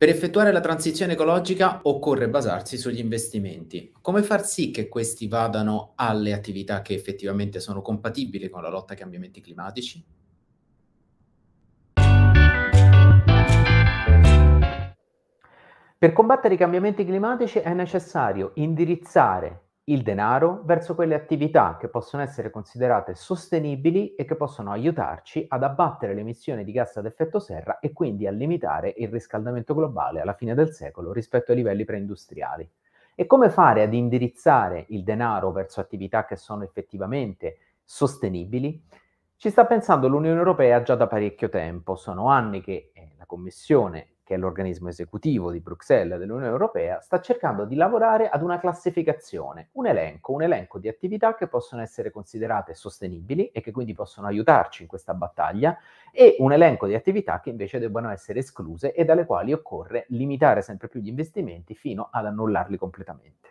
Per effettuare la transizione ecologica occorre basarsi sugli investimenti. Come far sì che questi vadano alle attività che effettivamente sono compatibili con la lotta ai cambiamenti climatici? Per combattere i cambiamenti climatici è necessario indirizzare il denaro verso quelle attività che possono essere considerate sostenibili e che possono aiutarci ad abbattere le emissioni di gas ad effetto serra e quindi a limitare il riscaldamento globale alla fine del secolo rispetto ai livelli preindustriali. E come fare ad indirizzare il denaro verso attività che sono effettivamente sostenibili? Ci sta pensando l'Unione Europea già da parecchio tempo, sono anni che eh, la Commissione che è l'organismo esecutivo di Bruxelles dell'Unione Europea, sta cercando di lavorare ad una classificazione, un elenco, un elenco di attività che possono essere considerate sostenibili e che quindi possono aiutarci in questa battaglia e un elenco di attività che invece debbano essere escluse e dalle quali occorre limitare sempre più gli investimenti fino ad annullarli completamente.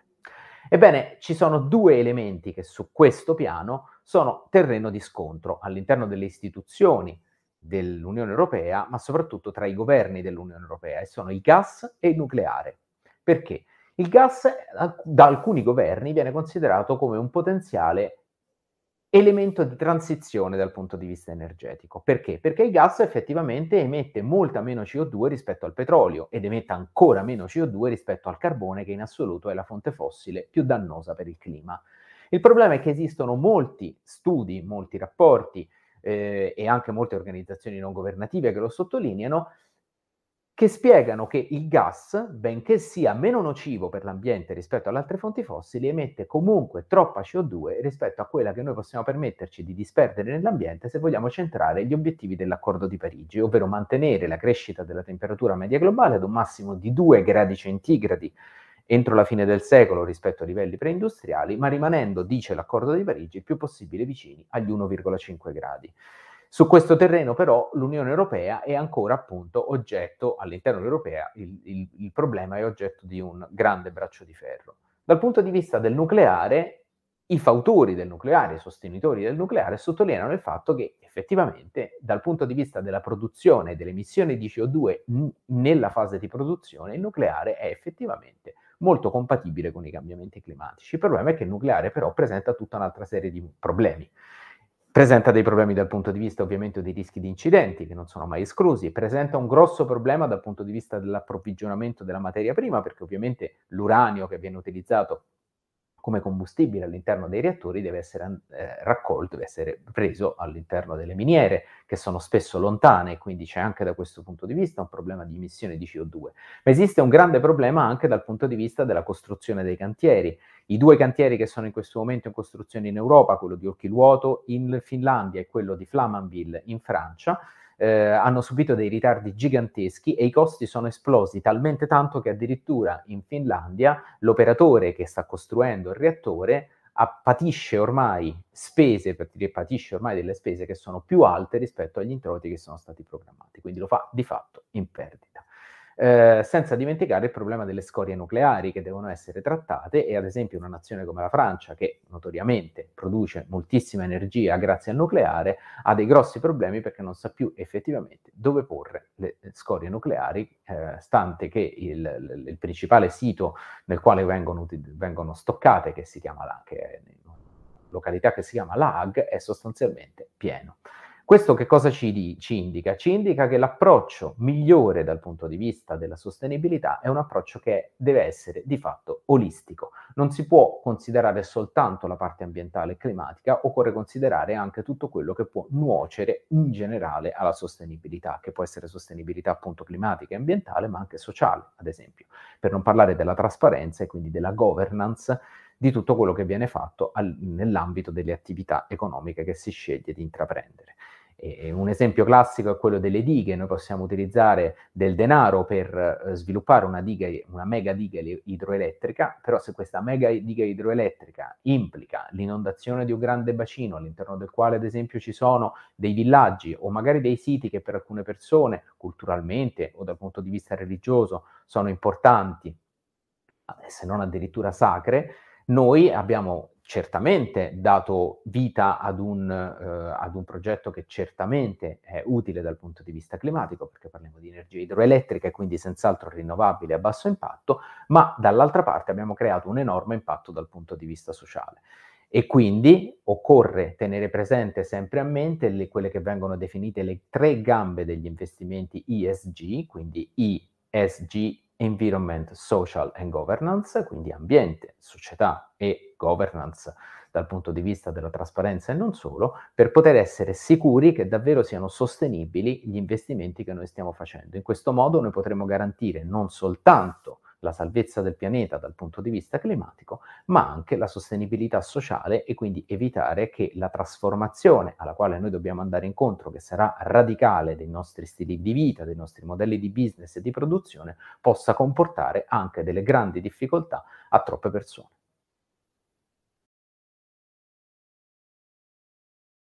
Ebbene, ci sono due elementi che su questo piano sono terreno di scontro all'interno delle istituzioni dell'Unione Europea, ma soprattutto tra i governi dell'Unione Europea, e sono il gas e il nucleare. Perché? Il gas da alcuni governi viene considerato come un potenziale elemento di transizione dal punto di vista energetico. Perché? Perché il gas effettivamente emette molta meno CO2 rispetto al petrolio ed emette ancora meno CO2 rispetto al carbone che in assoluto è la fonte fossile più dannosa per il clima. Il problema è che esistono molti studi, molti rapporti, eh, e anche molte organizzazioni non governative che lo sottolineano, che spiegano che il gas, benché sia meno nocivo per l'ambiente rispetto alle altre fonti fossili, emette comunque troppa CO2 rispetto a quella che noi possiamo permetterci di disperdere nell'ambiente se vogliamo centrare gli obiettivi dell'accordo di Parigi, ovvero mantenere la crescita della temperatura media globale ad un massimo di 2 gradi centigradi entro la fine del secolo rispetto ai livelli preindustriali, ma rimanendo, dice l'accordo di Parigi, il più possibile vicini agli 1,5 gradi. Su questo terreno però l'Unione Europea è ancora appunto oggetto, all'interno dell'Europea il, il, il problema è oggetto di un grande braccio di ferro. Dal punto di vista del nucleare, i fautori del nucleare, i sostenitori del nucleare sottolineano il fatto che effettivamente dal punto di vista della produzione e delle emissioni di CO2 n- nella fase di produzione il nucleare è effettivamente molto compatibile con i cambiamenti climatici. Il problema è che il nucleare però presenta tutta un'altra serie di problemi. Presenta dei problemi dal punto di vista ovviamente dei rischi di incidenti che non sono mai esclusi, presenta un grosso problema dal punto di vista dell'approvvigionamento della materia prima perché ovviamente l'uranio che viene utilizzato come combustibile all'interno dei reattori deve essere eh, raccolto, deve essere preso all'interno delle miniere che sono spesso lontane, quindi c'è anche da questo punto di vista un problema di emissione di CO2. Ma esiste un grande problema anche dal punto di vista della costruzione dei cantieri. I due cantieri che sono in questo momento in costruzione in Europa, quello di Olkiluoto in Finlandia e quello di Flamanville in Francia, eh, hanno subito dei ritardi giganteschi e i costi sono esplosi talmente tanto che addirittura in Finlandia l'operatore che sta costruendo il reattore patisce ormai spese, patisce ormai delle spese che sono più alte rispetto agli introiti che sono stati programmati, quindi lo fa di fatto in perdita eh, senza dimenticare il problema delle scorie nucleari che devono essere trattate e ad esempio una nazione come la Francia, che notoriamente produce moltissima energia grazie al nucleare, ha dei grossi problemi perché non sa più effettivamente dove porre le scorie nucleari, eh, stante che il, il, principale sito nel quale vengono, vengono stoccate, che si chiama la, è, località che si chiama La è sostanzialmente pieno. Questo che cosa ci, di, ci, indica? Ci indica che l'approccio migliore dal punto di vista della sostenibilità è un approccio che deve essere di fatto olistico. Non si può considerare soltanto la parte ambientale e climatica, occorre considerare anche tutto quello che può nuocere in generale alla sostenibilità, che può essere sostenibilità appunto climatica e ambientale, ma anche sociale, ad esempio, per non parlare della trasparenza e quindi della governance di tutto quello che viene fatto al, nell'ambito delle attività economiche che si sceglie di intraprendere. E un esempio classico è quello delle dighe, noi possiamo utilizzare del denaro per eh, sviluppare una, diga, una mega diga idroelettrica, però se questa mega diga idroelettrica implica l'inondazione di un grande bacino all'interno del quale ad esempio ci sono dei villaggi o magari dei siti che per alcune persone culturalmente o dal punto di vista religioso sono importanti, eh, se non addirittura sacre, noi abbiamo certamente dato vita ad un, eh, ad un, progetto che certamente è utile dal punto di vista climatico, perché parliamo di energia idroelettrica e quindi senz'altro rinnovabile a basso impatto, ma dall'altra parte abbiamo creato un enorme impatto dal punto di vista sociale. E quindi occorre tenere presente sempre a mente le, quelle che vengono definite le tre gambe degli investimenti ESG, quindi ESG environment, social and governance, quindi ambiente, società e governance dal punto di vista della trasparenza e non solo, per poter essere sicuri che davvero siano sostenibili gli investimenti che noi stiamo facendo. In questo modo noi potremo garantire non soltanto la salvezza del pianeta dal punto di vista climatico, ma anche la sostenibilità sociale e quindi evitare che la trasformazione alla quale noi dobbiamo andare incontro, che sarà radicale dei nostri stili di vita, dei nostri modelli di business e di produzione, possa comportare anche delle grandi difficoltà a troppe persone.